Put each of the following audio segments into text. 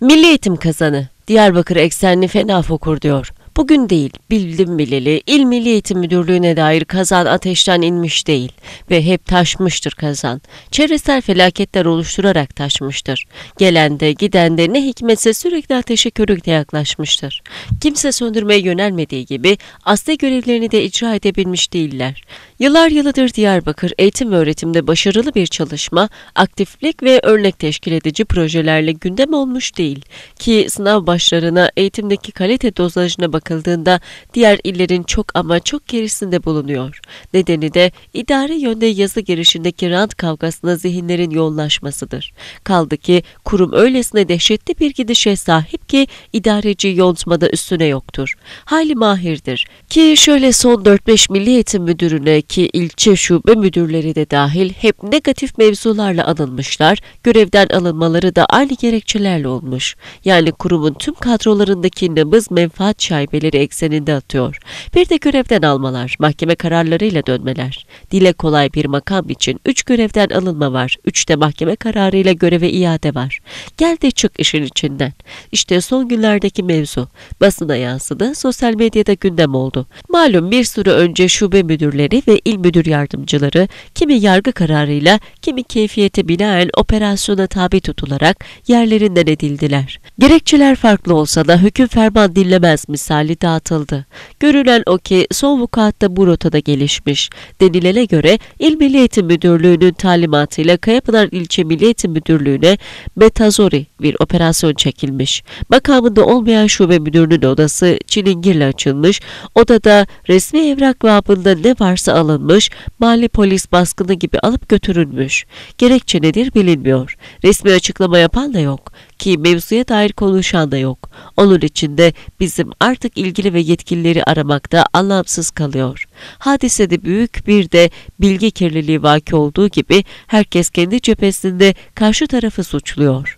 Milli Eğitim Kazanı, Diyarbakır eksenli fena fokur diyor. Bugün değil, bildim bileli İl Milli Eğitim Müdürlüğü'ne dair kazan ateşten inmiş değil ve hep taşmıştır kazan. Çevresel felaketler oluşturarak taşmıştır. Gelen de giden de ne hikmetse sürekli ateşe körükle yaklaşmıştır. Kimse söndürmeye yönelmediği gibi asli görevlerini de icra edebilmiş değiller. Yıllar yılıdır Diyarbakır eğitim ve öğretimde başarılı bir çalışma, aktiflik ve örnek teşkil edici projelerle gündem olmuş değil ki sınav başlarına eğitimdeki kalite dozajına bakın bakıldığında diğer illerin çok ama çok gerisinde bulunuyor. Nedeni de idari yönde yazı girişindeki rant kavgasına zihinlerin yoğunlaşmasıdır. Kaldı ki kurum öylesine dehşetli bir gidişe sahip ki idareci yontmada üstüne yoktur. Hayli mahirdir. Ki şöyle son 4-5 Milli Eğitim Müdürü'ne ki ilçe şube müdürleri de dahil hep negatif mevzularla alınmışlar, görevden alınmaları da aynı gerekçelerle olmuş. Yani kurumun tüm kadrolarındaki nabız menfaat şaibesi mahkemeleri ekseninde atıyor. Bir de görevden almalar, mahkeme kararlarıyla dönmeler. Dile kolay bir makam için üç görevden alınma var, üçte mahkeme kararıyla göreve iade var. Gel de çık işin içinden. İşte son günlerdeki mevzu. Basına yansıdı, sosyal medyada gündem oldu. Malum bir süre önce şube müdürleri ve il müdür yardımcıları kimi yargı kararıyla, kimi keyfiyete binaen operasyona tabi tutularak yerlerinden edildiler. Gerekçeler farklı olsa da hüküm ferman dinlemez misal hayali dağıtıldı. Görülen o ki son vukuatta bu rotada gelişmiş. Denilene göre İl Milli Eğitim Müdürlüğü'nün talimatıyla Kayapınar İlçe Milli Eğitim Müdürlüğü'ne Metazori bir operasyon çekilmiş. Makamında olmayan şube müdürünün odası çilingirle açılmış. Odada resmi evrak babında ne varsa alınmış, mali polis baskını gibi alıp götürülmüş. Gerekçe nedir bilinmiyor. Resmi açıklama yapan da yok ki mevzuya dair konuşan da yok. Onun için de bizim artık ilgili ve yetkilileri aramakta anlamsız kalıyor. Hadisede büyük bir de bilgi kirliliği vaki olduğu gibi herkes kendi cephesinde karşı tarafı suçluyor.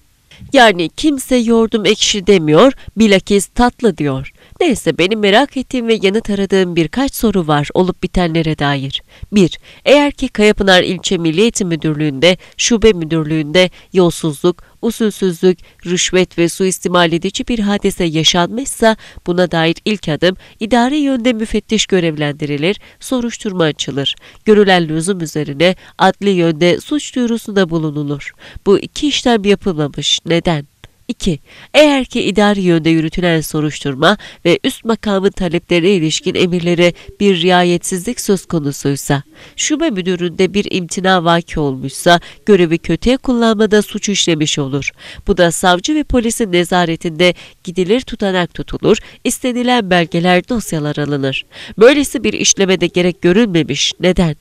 Yani kimse yordum ekşi demiyor, bilakis tatlı diyor. Neyse benim merak ettiğim ve yanıt aradığım birkaç soru var olup bitenlere dair. 1. Eğer ki Kayapınar İlçe Milli Eğitim Müdürlüğü'nde, Şube Müdürlüğü'nde yolsuzluk, usulsüzlük, rüşvet ve suistimal edici bir hadise yaşanmışsa buna dair ilk adım idari yönde müfettiş görevlendirilir, soruşturma açılır. Görülen lüzum üzerine adli yönde suç duyurusunda bulunulur. Bu iki işlem yapılmamış. Neden? 2. Eğer ki idari yönde yürütülen soruşturma ve üst makamın taleplerine ilişkin emirlere bir riayetsizlik söz konusuysa, şube müdüründe bir imtina vaki olmuşsa görevi kötüye kullanmada suç işlemiş olur. Bu da savcı ve polisin nezaretinde gidilir tutanak tutulur, istenilen belgeler dosyalar alınır. Böylesi bir işlemede gerek görünmemiş. Neden?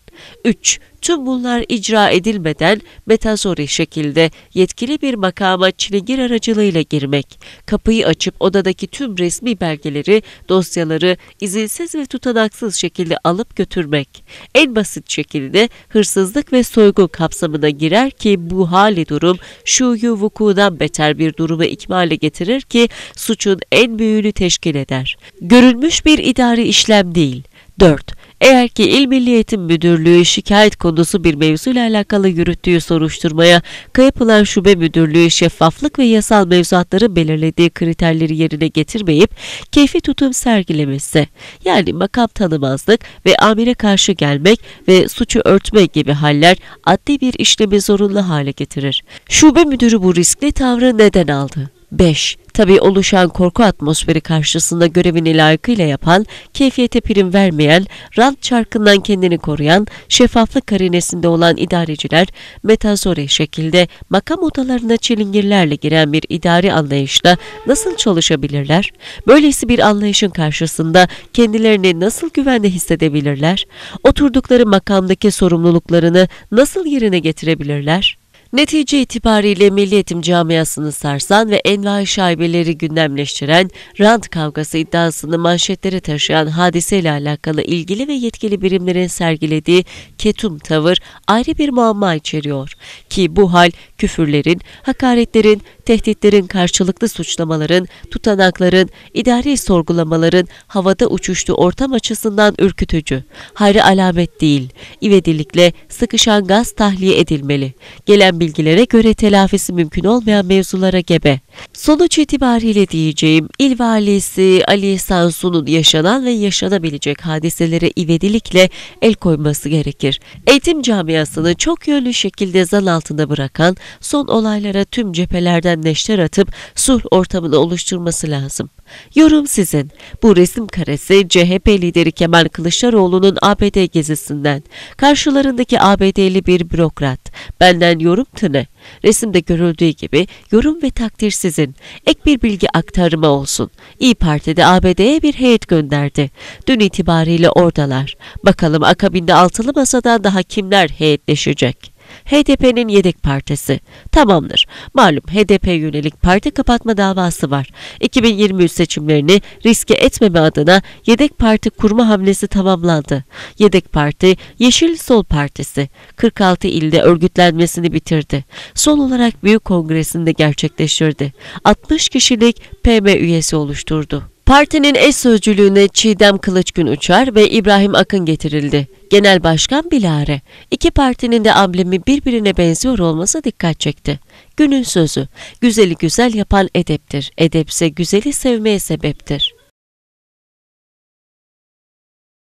3. Tüm bunlar icra edilmeden metazori şekilde yetkili bir makama çilingir aracılığıyla girmek, kapıyı açıp odadaki tüm resmi belgeleri, dosyaları izinsiz ve tutanaksız şekilde alıp götürmek, en basit şekilde hırsızlık ve soygun kapsamına girer ki bu hali durum şu vukudan beter bir durumu ikmale getirir ki suçun en büyüğünü teşkil eder. Görülmüş bir idari işlem değil. 4. Eğer ki İl Milli Eğitim Müdürlüğü şikayet konusu bir mevzuyla alakalı yürüttüğü soruşturmaya Kayapınar Şube Müdürlüğü şeffaflık ve yasal mevzuatları belirlediği kriterleri yerine getirmeyip keyfi tutum sergilemesi yani makam tanımazlık ve amire karşı gelmek ve suçu örtme gibi haller adli bir işlemi zorunlu hale getirir. Şube müdürü bu riskli tavrı neden aldı? 5. Tabi oluşan korku atmosferi karşısında görevini layıkıyla yapan, keyfiyete prim vermeyen, rant çarkından kendini koruyan, şeffaflık karinesinde olan idareciler metazore şekilde makam odalarına çilingirlerle giren bir idari anlayışla nasıl çalışabilirler? Böylesi bir anlayışın karşısında kendilerini nasıl güvende hissedebilirler? Oturdukları makamdaki sorumluluklarını nasıl yerine getirebilirler? Netice itibariyle Milli Eğitim camiasını sarsan ve envai şaibeleri gündemleştiren rant kavgası iddiasını manşetlere taşıyan hadiseyle alakalı ilgili ve yetkili birimlerin sergilediği ketum tavır ayrı bir muamma içeriyor. Ki bu hal küfürlerin, hakaretlerin, tehditlerin, karşılıklı suçlamaların, tutanakların, idari sorgulamaların havada uçuştuğu ortam açısından ürkütücü. Hayri alamet değil. İvedilikle sıkışan gaz tahliye edilmeli. Gelen bilgilere göre telafisi mümkün olmayan mevzulara gebe. Sonuç itibariyle diyeceğim, il valisi Ali Sansu'nun yaşanan ve yaşanabilecek hadiselere ivedilikle el koyması gerekir. Eğitim camiasını çok yönlü şekilde zan altında bırakan, son olaylara tüm cephelerden serzenişler atıp sulh ortamını oluşturması lazım. Yorum sizin. Bu resim karesi CHP lideri Kemal Kılıçdaroğlu'nun ABD gezisinden. Karşılarındaki ABD'li bir bürokrat. Benden yorum tını. Resimde görüldüğü gibi yorum ve takdir sizin. Ek bir bilgi aktarımı olsun. İyi Parti'de ABD'ye bir heyet gönderdi. Dün itibariyle oradalar. Bakalım akabinde altılı masadan daha kimler heyetleşecek? HDP'nin yedek partisi. Tamamdır. Malum HDP yönelik parti kapatma davası var. 2023 seçimlerini riske etmeme adına yedek parti kurma hamlesi tamamlandı. Yedek parti Yeşil Sol Partisi 46 ilde örgütlenmesini bitirdi. Son olarak Büyük Kongresi'nde gerçekleştirdi. 60 kişilik PM üyesi oluşturdu. Partinin eş sözcülüğüne Çiğdem Kılıçgün Uçar ve İbrahim Akın getirildi. Genel Başkan Bilare, iki partinin de amblemi birbirine benziyor olması dikkat çekti. Günün sözü, güzeli güzel yapan edeptir, edepse güzeli sevmeye sebeptir.''